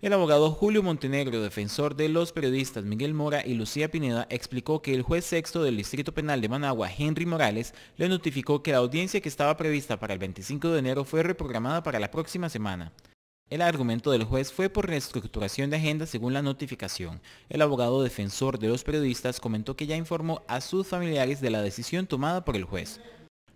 El abogado Julio Montenegro, defensor de los periodistas Miguel Mora y Lucía Pineda, explicó que el juez sexto del Distrito Penal de Managua, Henry Morales, le notificó que la audiencia que estaba prevista para el 25 de enero fue reprogramada para la próxima semana. El argumento del juez fue por reestructuración de agenda según la notificación. El abogado defensor de los periodistas comentó que ya informó a sus familiares de la decisión tomada por el juez.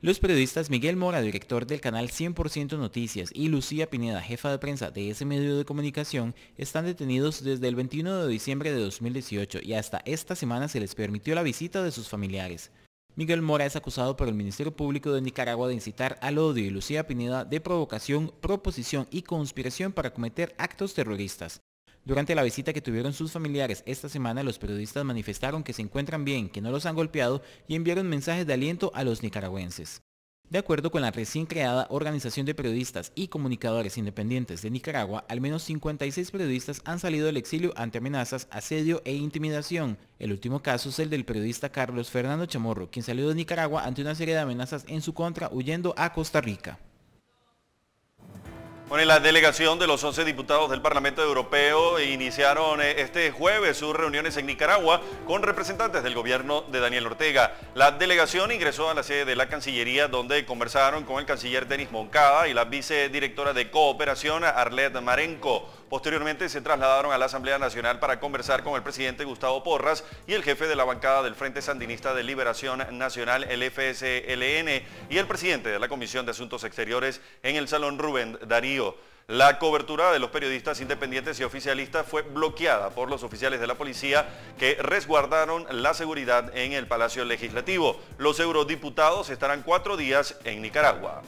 Los periodistas Miguel Mora, director del canal 100% Noticias, y Lucía Pineda, jefa de prensa de ese medio de comunicación, están detenidos desde el 21 de diciembre de 2018 y hasta esta semana se les permitió la visita de sus familiares. Miguel Mora es acusado por el Ministerio Público de Nicaragua de incitar al odio y Lucía Pineda de provocación, proposición y conspiración para cometer actos terroristas. Durante la visita que tuvieron sus familiares esta semana, los periodistas manifestaron que se encuentran bien, que no los han golpeado y enviaron mensajes de aliento a los nicaragüenses. De acuerdo con la recién creada Organización de Periodistas y Comunicadores Independientes de Nicaragua, al menos 56 periodistas han salido del exilio ante amenazas, asedio e intimidación. El último caso es el del periodista Carlos Fernando Chamorro, quien salió de Nicaragua ante una serie de amenazas en su contra huyendo a Costa Rica la delegación de los 11 diputados del Parlamento Europeo iniciaron eh, este jueves sus reuniones en Nicaragua con representantes del gobierno de Daniel Ortega. La delegación ingresó a la sede de la Cancillería donde conversaron con el canciller Denis Moncada y la vicedirectora de Cooperación Arlet Marenco. Posteriormente se trasladaron a la Asamblea Nacional para conversar con el presidente Gustavo Porras y el jefe de la bancada del Frente Sandinista de Liberación Nacional, el FSLN, y el presidente de la Comisión de Asuntos Exteriores en el Salón Rubén Darío. La cobertura de los periodistas independientes y oficialistas fue bloqueada por los oficiales de la policía que resguardaron la seguridad en el Palacio Legislativo. Los eurodiputados estarán cuatro días en Nicaragua.